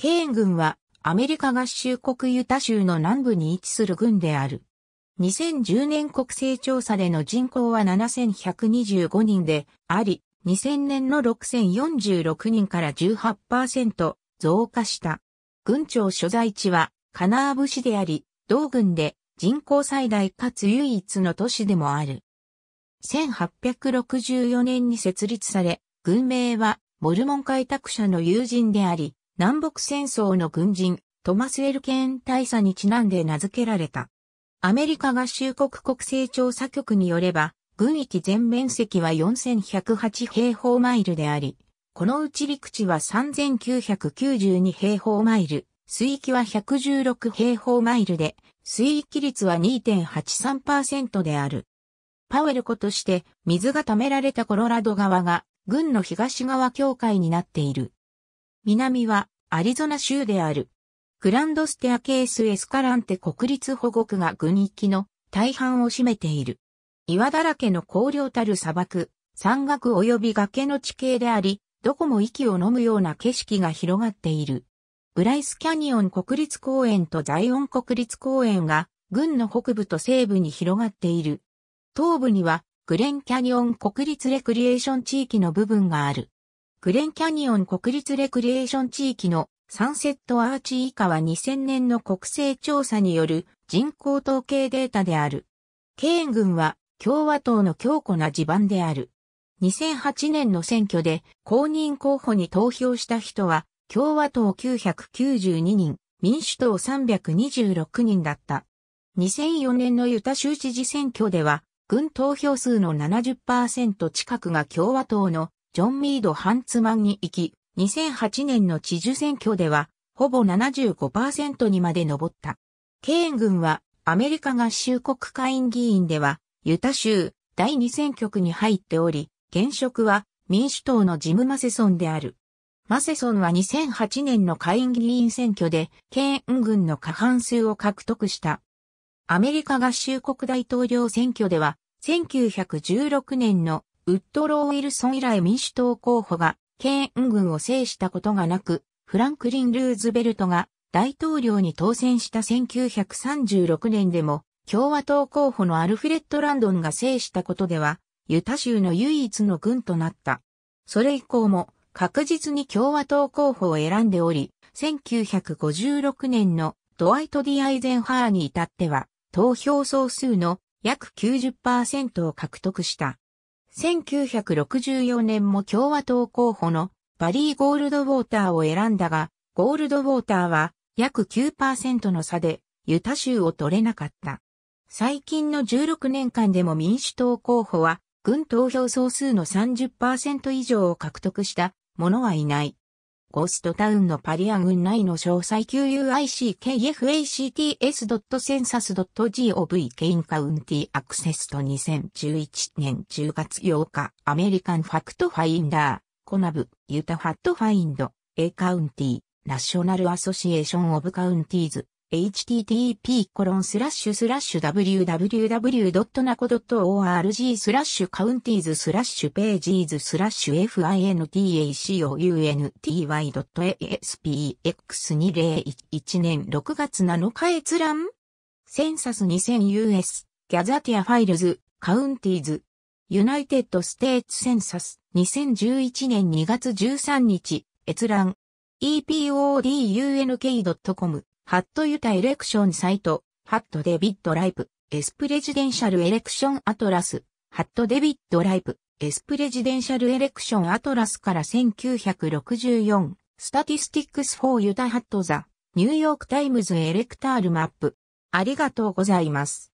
ケーン軍はアメリカ合衆国ユタ州の南部に位置する軍である。2010年国勢調査での人口は7125人であり、2000年の6046人から18%増加した。軍庁所在地はカナーブ市であり、同軍で人口最大かつ唯一の都市でもある。1864年に設立され、軍名はモルモン開拓者の友人であり、南北戦争の軍人、トマス・エルケーン大佐にちなんで名付けられた。アメリカ合衆国国勢調査局によれば、軍域全面積は4108平方マイルであり、このうち陸地は3992平方マイル、水域は116平方マイルで、水域率は2.83%である。パウエル湖として水が貯められたコロラド川が軍の東側境界になっている。南はアリゾナ州である。グランドステアケースエスカランテ国立保護区が軍域の大半を占めている。岩だらけの荒涼たる砂漠、山岳及び崖の地形であり、どこも息を飲むような景色が広がっている。ブライスキャニオン国立公園とザイオン国立公園が、軍の北部と西部に広がっている。東部には、グレンキャニオン国立レクリエーション地域の部分がある。グレンキャニオン国立レクリエーション地域のサンセットアーチ以下は2000年の国勢調査による人口統計データである。ケーン軍は共和党の強固な地盤である。2008年の選挙で公認候補に投票した人は共和党992人、民主党326人だった。2004年のユタ州知事選挙では、軍投票数の70%近くが共和党のジョン・ミード・ハンツマンに行き、2008年の知事選挙では、ほぼ75%にまで上った。ケーン軍は、アメリカ合衆国会員議員では、ユタ州第2選挙区に入っており、現職は民主党のジム・マセソンである。マセソンは2008年の下院議員選挙で、ケーン軍の過半数を獲得した。アメリカ合衆国大統領選挙では、1916年のウッドロー・ウィルソン以来民主党候補が、県軍を制したことがなく、フランクリン・ルーズベルトが大統領に当選した1936年でも、共和党候補のアルフレッド・ランドンが制したことでは、ユタ州の唯一の軍となった。それ以降も確実に共和党候補を選んでおり、1956年のドワイト・ディ・アイゼンハーに至っては、投票総数の約90%を獲得した。1964年も共和党候補のバリー・ゴールドウォーターを選んだが、ゴールドウォーターは約9%の差でユタ州を取れなかった。最近の16年間でも民主党候補は、軍投票総数の30%以上を獲得した者はいない。ゴーストタウンのパリア郡内の詳細 QUICKFACTS.census.gov ケインカウンティアクセスと2011年10月8日アメリカンファクトファインダーコナブユタファットファインド A カウンティナショナルアソシエーションオブカウンティーズ http://www.naco.org スラッシュカウンティーズスラッシュページーズスラッシュ fintacounty.aspx2011 年6月7日閲覧センサス 2000US ギャザティアファイルズカウンティーズユナイテッドステーツセンサス2011年2月13日閲覧 epodunk.com ハットユタエレクションサイト、ハットデビッドライブ、エスプレジデンシャルエレクションアトラス、ハットデビッドライブ、エスプレジデンシャルエレクションアトラスから1964、スタティスティックスフォーユタハットザ、ニューヨークタイムズエレクタールマップ。ありがとうございます。